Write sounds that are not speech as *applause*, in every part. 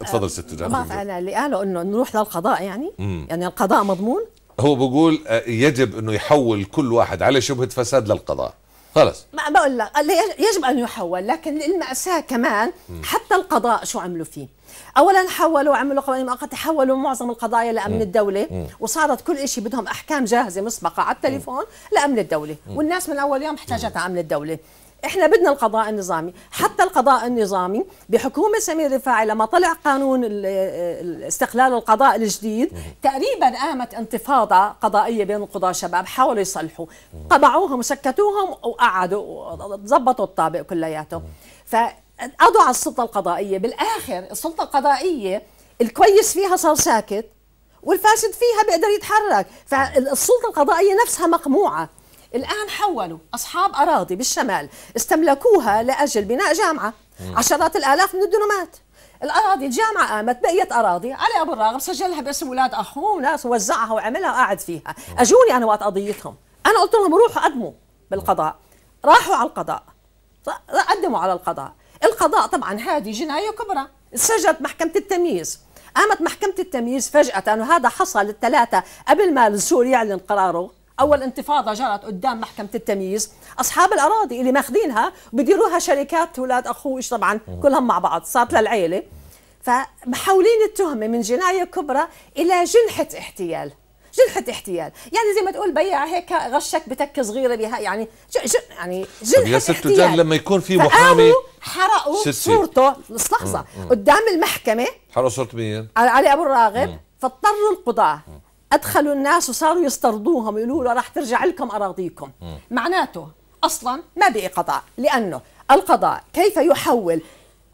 اتفضل ست جان ما فعلا اللي قاله انه نروح للقضاء يعني مم. يعني القضاء مضمون هو بقول آه، يجب انه يحول كل واحد على شبهه فساد للقضاء خلص ما بقول لك يجب ان يحول لكن المأساة كمان مم. حتى القضاء شو عملوا فيه اولا حولوا عملوا قوانين مؤقته حولوا معظم القضايا لامن م. الدوله م. وصارت كل شيء بدهم احكام جاهزه مسبقه على التليفون لامن الدوله والناس من اول يوم احتاجت امن الدوله احنا بدنا القضاء النظامي حتى القضاء النظامي بحكومه سمير رفاعي لما طلع قانون استقلال القضاء الجديد تقريبا قامت انتفاضه قضائيه بين القضاه شباب حاولوا يصلحوا قبعوهم وسكتوهم وقعدوا ظبطوا الطابق كلياته فقضوا على السلطه القضائيه بالاخر السلطه القضائيه الكويس فيها صار ساكت والفاسد فيها بيقدر يتحرك فالسلطه القضائيه نفسها مقموعه الآن حولوا أصحاب أراضي بالشمال استملكوها لأجل بناء جامعة عشرات الآلاف من الدنومات الاراضي الجامعه قامت بقيت اراضي علي ابو الراغب سجلها باسم اولاد اخوه وناس وزعها وعملها وقعد فيها اجوني انا وقت قضيتهم انا قلت لهم روحوا قدموا بالقضاء راحوا على القضاء قدموا على القضاء القضاء طبعا هذه جنايه كبرى سجلت محكمه التمييز قامت محكمه التمييز فجاه وهذا حصل الثلاثه قبل ما السوري يعلن قراره اول انتفاضه جرت قدام محكمه التمييز اصحاب الاراضي اللي ماخذينها بديروها شركات اولاد اخوه طبعا كلهم مع بعض صارت للعيله فمحولين التهمه من جنايه كبرى الى جنحه احتيال جنحة احتيال يعني زي ما تقول بيع هيك غشك بتكة صغيرة بها يعني ج ج يعني جنحة يا ست احتيال لما يكون في محامي حرقوا صورته لحظة قدام المحكمة حرقوا صورة مين؟ علي أبو الراغب فاضطروا القضاة ادخلوا الناس وصاروا يسترضوهم يقولوا له راح ترجع لكم اراضيكم م. معناته اصلا ما بقي قضاء لانه القضاء كيف يحول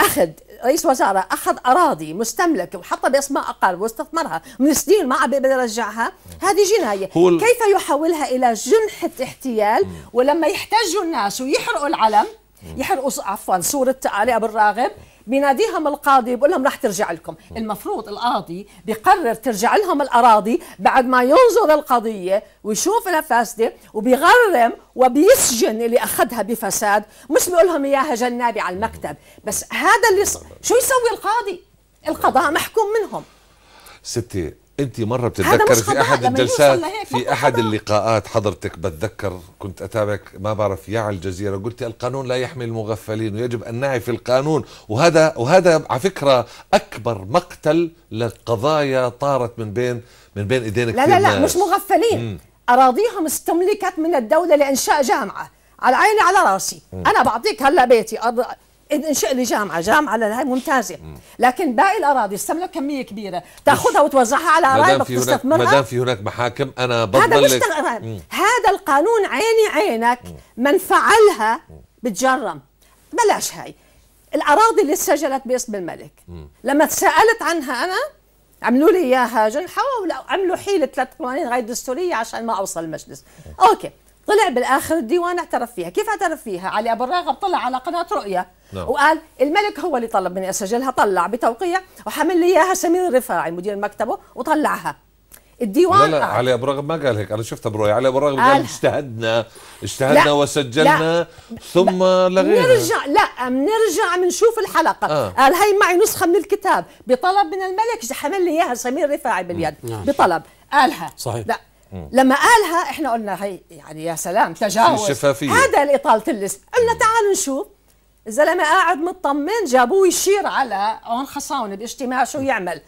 اخذ رئيس وزاره اخذ اراضي مستملكه وحطها باسماء اقارب واستثمرها من سنين ما عم بيقدر يرجعها هذه جنايه هول. كيف يحولها الى جنحه احتيال م. ولما يحتجوا الناس ويحرقوا العلم يحرقوا عفوا صوره علي ابو الراغب بيناديهم القاضي بيقول لهم رح ترجع لكم المفروض القاضي بقرر ترجع لهم الأراضي بعد ما ينظر القضية ويشوف انها فاسدة وبيغرم وبيسجن اللي أخذها بفساد مش بيقول لهم إياها جنابي على المكتب بس هذا اللي ص... شو يسوي القاضي القضاء محكوم منهم ستي انت مره بتتذكر في احد الجلسات في احد اللقاءات حضرتك بتذكر كنت اتابعك ما بعرف يا على الجزيره قلت القانون لا يحمي المغفلين ويجب ان في القانون وهذا وهذا على فكره اكبر مقتل لقضايا طارت من بين من بين ايدينا لا لا لا مش مغفلين مم. اراضيهم استملكت من الدوله لانشاء جامعه على عيني على راسي مم. انا بعطيك هلا بيتي أرض انشاء انشئ لي جامعه جامعه لهي ممتازه لكن باقي الاراضي استملك كميه كبيره تاخذها وتوزعها على اراضي وتستثمرها ما دام في هناك محاكم انا بضل هذا هذا القانون عيني عينك من فعلها بتجرم بلاش هاي الاراضي اللي سجلت باسم الملك لما تسالت عنها انا عملوا لي اياها جنحوا عملوا حيله ثلاث قوانين غير دستوريه عشان ما اوصل المجلس اوكي طلع بالاخر الديوان اعترف فيها كيف اعترف فيها علي ابو الراغب طلع على قناه رؤيا نعم. وقال الملك هو اللي طلب مني اسجلها طلع بتوقيع وحمل لي اياها سمير الرفاعي مدير مكتبه وطلعها الديوان لا لا قال. علي ابو الرغم ما قال هيك انا شفتها برؤية علي ابو الرغم قال اجتهدنا اجتهدنا وسجلنا لا ثم لغينا نرجع لا بنرجع بنشوف الحلقه آه. قال هي معي نسخه من الكتاب بطلب من الملك حمل لي اياها سمير الرفاعي باليد نعم. بطلب قالها صحيح لا لما قالها احنا قلنا هي يعني يا سلام تجاوز هذا اطاله اللسان قلنا تعالوا نشوف زلمة قاعد مطمن جابوه يشير على عون خصاون باجتماع شو يعمل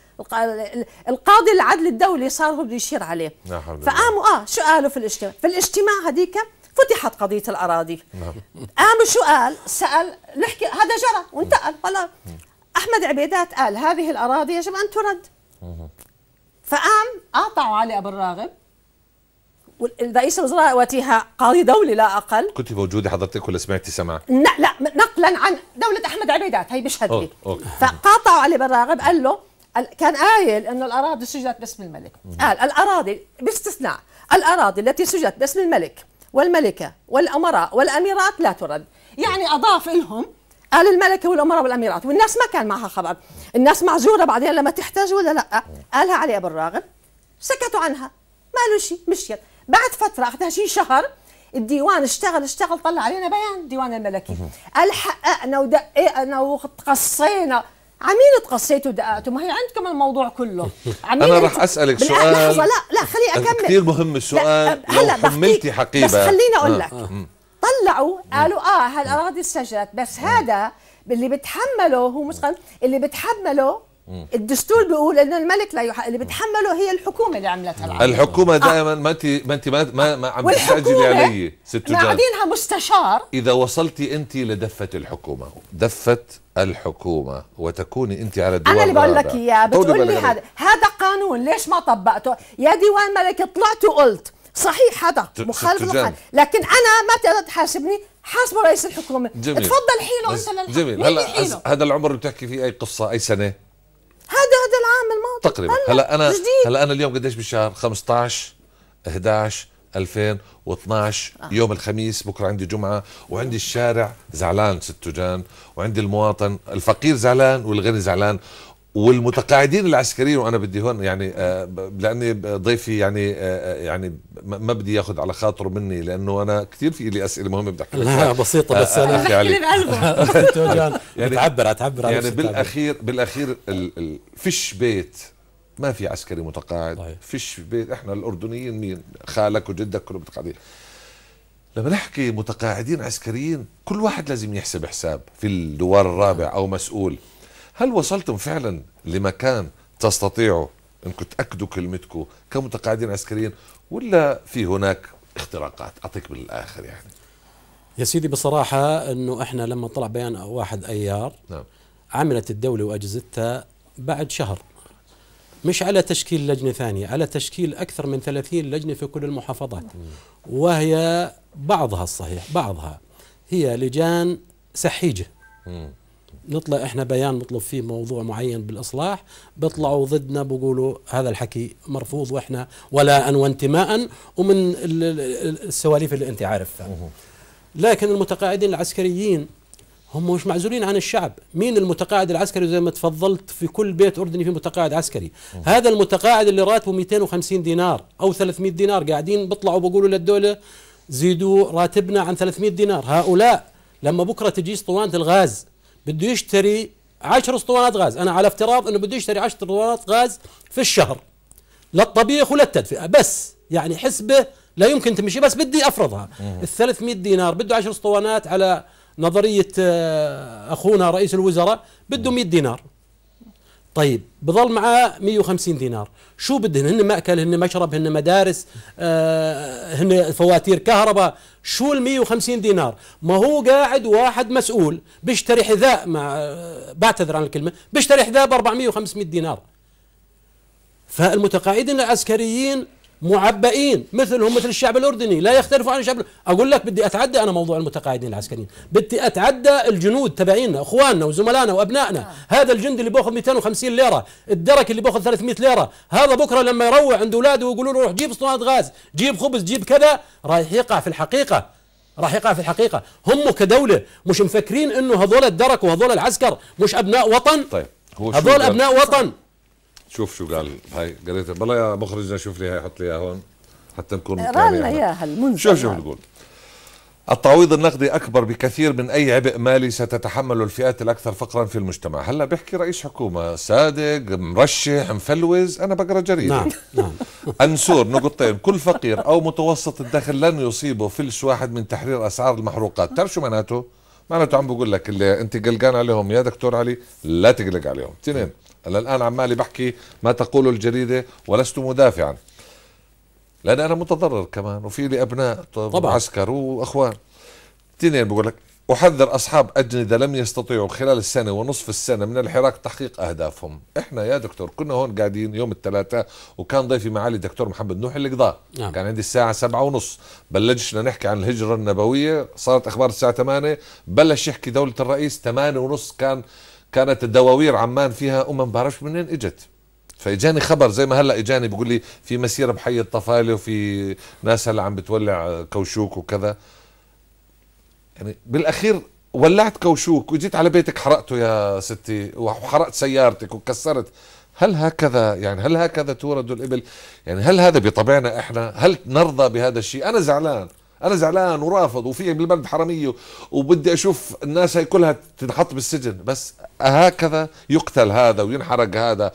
القاضي العدل الدولي صار هو بده يشير عليه فقاموا اه شو قالوا في الاجتماع في الاجتماع هذيك فتحت قضيه الاراضي نعم. قاموا شو قال سال نحكي هذا جرى وانتقل خلاص احمد عبيدات قال هذه الاراضي يجب ان ترد فقام قاطعوا آه، علي ابو الراغب رئيس الوزراء وقتها قاضي دولي لا اقل كنت موجوده حضرتك ولا سمعتي سماع؟ لا نقلا عن دوله احمد عبيدات هي بشهد لي فقاطعوا علي بن راغب قال له كان قايل انه الاراضي سجلت باسم الملك قال الاراضي باستثناء الاراضي التي سجلت باسم الملك والملكه والامراء والاميرات لا ترد يعني اضاف لهم قال الملكه والامراء والاميرات والناس ما كان معها خبر الناس معزوره بعدين لما تحتاج ولا لا قالها علي ابو الراغب سكتوا عنها ما له شيء مشيت بعد فتره اخذنا شي شهر الديوان اشتغل اشتغل طلع علينا بيان الديوان الملكي قال حققنا ودققنا وتقصينا عمين تقصيتوا ودققتوا ما هي عندكم الموضوع كله عمين *laughs* انا راح اسالك سؤال لحظه لا لا خليني اكمل كثير مهم السؤال هلا حملتي حقيبه بس خليني اقول آه. لك طلعوا قالوا اه هالاراضي سجلت بس هذا اللي بتحمله هو مش اللي بتحمله الدستور بيقول انه الملك لا يح... اللي بتحمله هي الحكومه اللي عملتها العمل. الحكومه آه. دائما آه. ما انت ما انت ما, ما عم تستعجلي علي ست قاعدينها مستشار اذا وصلتي انت لدفه الحكومه دفه الحكومه وتكوني انت على الديوان انا اللي بقول لك اياه بتقول لي هذا هذا قانون ليش ما طبقته يا ديوان ملك طلعت وقلت صحيح هذا مخالف مخالف لكن انا ما بتقدر تحاسبني حاسبه رئيس الحكومه جميل. تفضل حيله انت للحكومه جميل هلا هذا العمر اللي بتحكي فيه اي قصه اي سنه هذا هذا العام الماضي تقريبا هلا انا جديد. هلا انا اليوم قديش بالشهر 15 11 2012 آه. يوم الخميس بكره عندي جمعه وعندي الشارع زعلان ست وعندي المواطن الفقير زعلان والغني زعلان والمتقاعدين العسكريين وانا بدي هون يعني آه، لاني ضيفي يعني آه، آه، يعني ما بدي ياخذ على خاطره مني لانه انا كثير في لي اسئله مهمه بدي احكي لا بسيطه بس انا بحكي لي *laughs* *laughs* يعني, يعني تعبر تعبر يعني بالاخير بالاخير فيش بيت ما في عسكري متقاعد طيب. فيش بيت احنا الاردنيين مين خالك وجدك كلهم متقاعدين لما نحكي متقاعدين عسكريين كل واحد لازم يحسب حساب في الدوار الرابع او مسؤول هل وصلتم فعلا لمكان تستطيعوا انكم تاكدوا كلمتكم كمتقاعدين عسكريين ولا في هناك اختراقات اعطيك بالاخر يعني يا سيدي بصراحه انه احنا لما طلع بيان واحد ايار نعم. عملت الدوله واجهزتها بعد شهر مش على تشكيل لجنة ثانية على تشكيل أكثر من 30 لجنة في كل المحافظات وهي بعضها الصحيح بعضها هي لجان سحيجة نطلع احنا بيان مطلوب فيه موضوع معين بالاصلاح بيطلعوا ضدنا بيقولوا هذا الحكي مرفوض واحنا ولاء وانتماء ومن السواليف اللي انت عارفها لكن المتقاعدين العسكريين هم مش معزولين عن الشعب مين المتقاعد العسكري زي ما تفضلت في كل بيت أردني في متقاعد عسكري أوه. هذا المتقاعد اللي راتبه 250 دينار أو 300 دينار قاعدين بيطلعوا بيقولوا للدولة زيدوا راتبنا عن 300 دينار هؤلاء لما بكرة تجي اسطوانة الغاز بده يشتري عشر اسطوانات غاز أنا على افتراض أنه بده يشتري عشر اسطوانات غاز في الشهر للطبيخ وللتدفئه بس يعني حسبة لا يمكن تمشي بس بدي أفرضها ال 300 دينار بده 10 اسطوانات على نظرية آه، أخونا رئيس الوزراء بده 100 دينار طيب بظل معاه 150 دينار شو بدهن هن مأكل هن مشرب هن مدارس آه هن فواتير كهرباء شو ال 150 دينار ما هو قاعد واحد مسؤول بيشتري حذاء مع آه، بعتذر عن الكلمة بيشتري حذاء ب 400 و 500 دينار فالمتقاعدين العسكريين معبئين مثلهم مثل الشعب الاردني لا يختلفوا عن الشعب اقول لك بدي اتعدى انا موضوع المتقاعدين العسكريين بدي اتعدى الجنود تبعينا اخواننا وزملائنا وابنائنا آه. هذا الجندي اللي بياخذ 250 ليره الدرك اللي بياخذ 300 ليره هذا بكره لما يروح عند اولاده ويقولوا له روح جيب صناعه غاز جيب خبز جيب كذا رايح يقع في الحقيقه راح يقع في الحقيقه هم كدوله مش مفكرين انه هذول الدرك وهذول العسكر مش ابناء وطن طيب هو هذول ابناء وطن شوف شو قال هاي قريتها بالله يا مخرجنا شوف لي هاي حط لي اياها هون حتى نكون رانا اياها المنزل شوف شو بنقول التعويض النقدي اكبر بكثير من اي عبء مالي ستتحمله الفئات الاكثر فقرا في المجتمع، هلا بيحكي رئيس حكومه صادق مرشح مفلوز انا بقرا جريده نعم نعم *laughs* انسور نقطتين كل فقير او متوسط الدخل لن يصيبه فلس واحد من تحرير اسعار المحروقات، بتعرف شو معناته؟ معناته عم بقول لك اللي انت قلقان عليهم يا دكتور علي لا تقلق عليهم، اثنين أنا الآن عمالي بحكي ما تقوله الجريدة ولست مدافعا لأن أنا متضرر كمان وفي لي أبناء طبعا عسكر وأخوان تنين بقول لك أحذر أصحاب أجندة لم يستطيعوا خلال السنة ونصف السنة من الحراك تحقيق أهدافهم إحنا يا دكتور كنا هون قاعدين يوم الثلاثاء وكان ضيفي معالي الدكتور محمد نوح القضاء نعم. كان عندي الساعة سبعة ونص بلشنا نحكي عن الهجرة النبوية صارت أخبار الساعة ثمانية بلش يحكي دولة الرئيس ثمانية ونص كان كانت الدواوير عمان فيها امم بعرفش منين اجت فاجاني خبر زي ما هلا اجاني بيقول لي في مسيره بحي الطفاله وفي ناس هلا عم بتولع كوشوك وكذا يعني بالاخير ولعت كوشوك وجيت على بيتك حرقته يا ستي وحرقت سيارتك وكسرت هل هكذا يعني هل هكذا تورد الابل يعني هل هذا بطبعنا احنا هل نرضى بهذا الشيء انا زعلان انا زعلان ورافض وفي بالبلد حراميه وبدي اشوف الناس هي كلها تنحط بالسجن بس هكذا يقتل هذا وينحرق هذا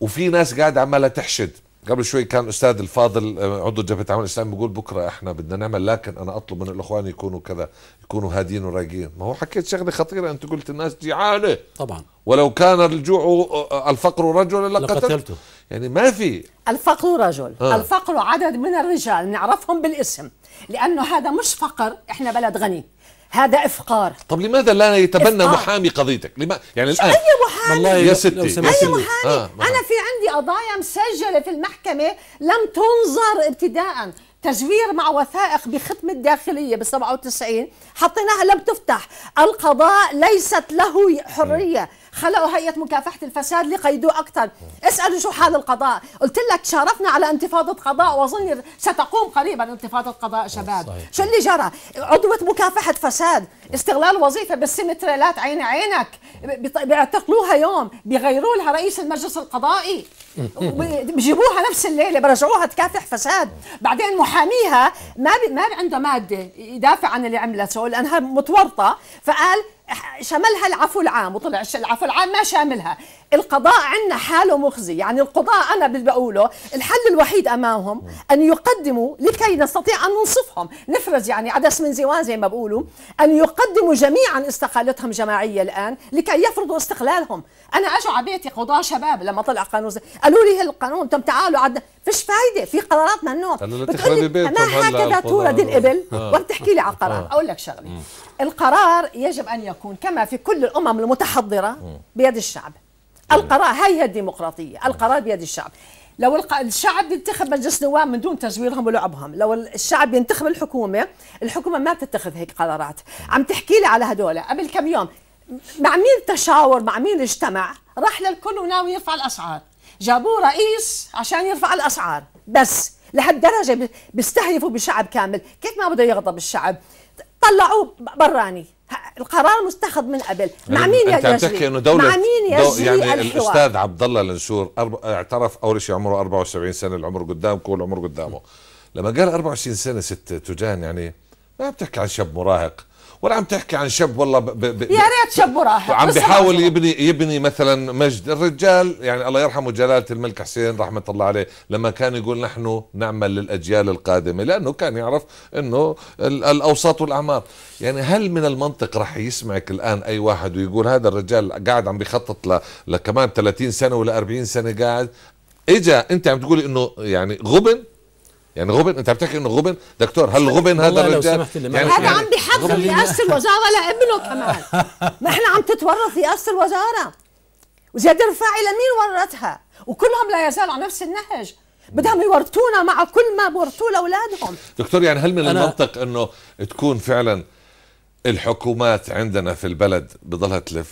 وفي ناس قاعده عماله تحشد قبل شوي كان استاذ الفاضل آه، عضو جبهه العمل الاسلامي بيقول بكره احنا بدنا نعمل لكن انا اطلب من الاخوان يكونوا كذا يكونوا هادين ورايقين ما هو حكيت شغله خطيره انت قلت الناس جيعانه طبعا ولو كان الجوع آه، آه، الفقر رجلا لقتلته يعني ما في الفقر رجل آه. الفقر عدد من الرجال نعرفهم بالاسم لأنه هذا مش فقر إحنا بلد غني هذا افقار طب لماذا لا يتبنى إفقار. محامي قضيتك لما يعني الان اي محامي والله يا ستي اي محامي آه،, آه. انا في عندي قضايا مسجله في المحكمه لم تنظر ابتداء تزوير مع وثائق بختم الداخلية بال 97 حطيناها لم تفتح القضاء ليست له حرية خلقوا هيئه مكافحه الفساد ليقيدوه اكثر اسالوا شو حال القضاء قلت لك شارفنا على انتفاضه قضاء واظن ستقوم قريبا انتفاضه قضاء شباب شو اللي جرى عضوه مكافحه فساد استغلال وظيفه بالسمتريلات عين عينك بيعتقلوها يوم بيغيروا لها رئيس المجلس القضائي بجيبوها نفس الليله برجعوها تكافح فساد بعدين محاميها ما بي ما عنده ماده يدافع عن اللي عملته لانها متورطه فقال شملها العفو العام وطلع العفو العام ما شاملها القضاء عندنا حاله مخزي يعني القضاء أنا بقوله الحل الوحيد أمامهم أن يقدموا لكي نستطيع أن ننصفهم نفرز يعني عدس من زوان زي ما بقولوا أن يقدموا جميعا استقالتهم جماعية الآن لكي يفرضوا استقلالهم انا اجوا على بيتي قضاء شباب لما طلع قانون زي. قالوا لي هالقانون تم تعالوا عد فيش فايده في قرارات ممنوع النوع بتقول ما هكذا تورد الابل تحكي لي على القرار آه. اقول لك شغله القرار يجب ان يكون كما في كل الامم المتحضره بيد الشعب القرار هي هي الديمقراطيه القرار بيد الشعب لو الشعب بينتخب مجلس نواب من دون تزويرهم ولعبهم لو الشعب ينتخب الحكومه الحكومه ما بتتخذ هيك قرارات عم تحكي لي على هدول قبل كم يوم مع مين تشاور مع مين اجتمع راح للكل وناوي يرفع الاسعار جابوه رئيس عشان يرفع الاسعار بس لهالدرجه بيستهدفوا بشعب كامل كيف ما بده يغضب الشعب طلعوه براني القرار مستخد من قبل مع يعني مين انت عم تحكي انه دوله مع مين يجري يعني الحوار. الاستاذ عبد الله النشور اعترف اول شيء عمره 74 سنه العمر قدامك والعمر قدامه لما قال 24 سنه ست تجان يعني ما بتحكي عن شاب مراهق ولا عم تحكي عن شاب والله ب... ب... يا ريت شاب وراح عم بيحاول يبني يبني مثلا مجد الرجال يعني الله يرحمه جلاله الملك حسين رحمه الله عليه لما كان يقول نحن نعمل للاجيال القادمه لانه كان يعرف انه الاوساط والاعمار يعني هل من المنطق راح يسمعك الان اي واحد ويقول هذا الرجال قاعد عم بخطط ل... لكمان 30 سنه ولا 40 سنه قاعد اجا انت عم تقولي انه يعني غبن يعني غبن انت بتحكي انه غبن دكتور هل غبن هذا الرجال يعني هذا يعني عم بيحضر رئاسه الوزاره لابنه كمان *laughs* ما احنا عم تتورط رئاسه الوزاره وزياد الرفاعي لمين ورطها وكلهم لا يزالوا على نفس النهج بدهم يورطونا مع كل ما بورطوه لاولادهم دكتور يعني هل من المنطق انه تكون فعلا الحكومات عندنا في البلد بضلها تلف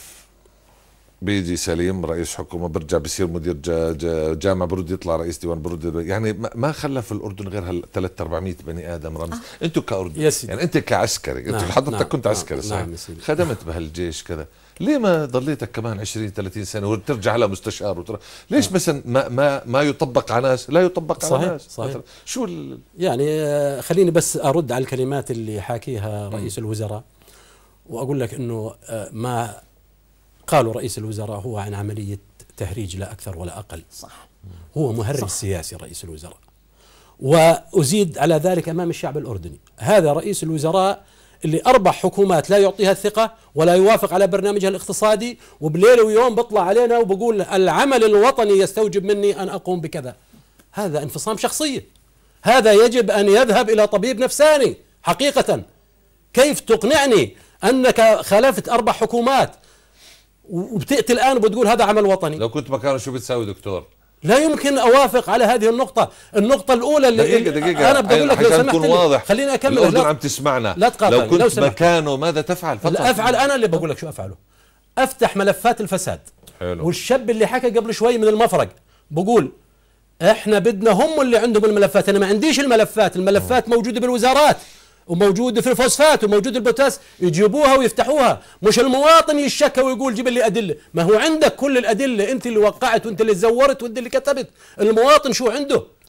بيجي سليم رئيس حكومه برجع بصير مدير جا جا جامعه برد يطلع رئيس ديوان برد يعني ما خلى في الاردن غير هال 3 400 بني ادم رمز آه. انتم كاردن يا سيدي. يعني انت كعسكري انت نعم. حضرتك نعم. كنت نعم، عسكري نعم. صحيح نعم. خدمت بهالجيش كذا ليه ما ضليتك كمان 20 30 سنه وترجع على مستشار وتر... ليش نعم. مثلا ما ما ما يطبق على ناس لا يطبق صحيح. على ناس صحيح. صحيح شو ال... يعني آه، خليني بس ارد على الكلمات اللي حاكيها رئيس الوزراء واقول لك انه آه، ما قالوا رئيس الوزراء هو عن عملية تهريج لا أكثر ولا أقل صح هو مهرج صح. سياسي رئيس الوزراء وأزيد على ذلك أمام الشعب الأردني هذا رئيس الوزراء اللي أربع حكومات لا يعطيها الثقة ولا يوافق على برنامجها الاقتصادي وبليل ويوم بطلع علينا وبقول العمل الوطني يستوجب مني أن أقوم بكذا هذا انفصام شخصية هذا يجب أن يذهب إلى طبيب نفساني حقيقة كيف تقنعني أنك خالفت أربع حكومات وبتأتي الآن وبتقول هذا عمل وطني لو كنت مكانه شو بتساوي دكتور لا يمكن اوافق على هذه النقطة، النقطة الأولى اللي دقيقة دقيقة أنا بدي أقول لك لو سمحت لي واضح خليني أكمل لو عم تسمعنا لا لو كنت لو مكانه ماذا تفعل؟ فقط لا أفعل أنا اللي بقول لك شو أفعله أفتح ملفات الفساد حلو والشاب اللي حكى قبل شوي من المفرق بقول احنا بدنا هم اللي عندهم الملفات انا ما عنديش الملفات الملفات موجوده بالوزارات وموجوده في الفوسفات وموجود البوتاس يجيبوها ويفتحوها مش المواطن يشكى ويقول جيب لي ادله ما هو عندك كل الادله انت اللي وقعت وانت اللي زورت وانت اللي كتبت المواطن شو عنده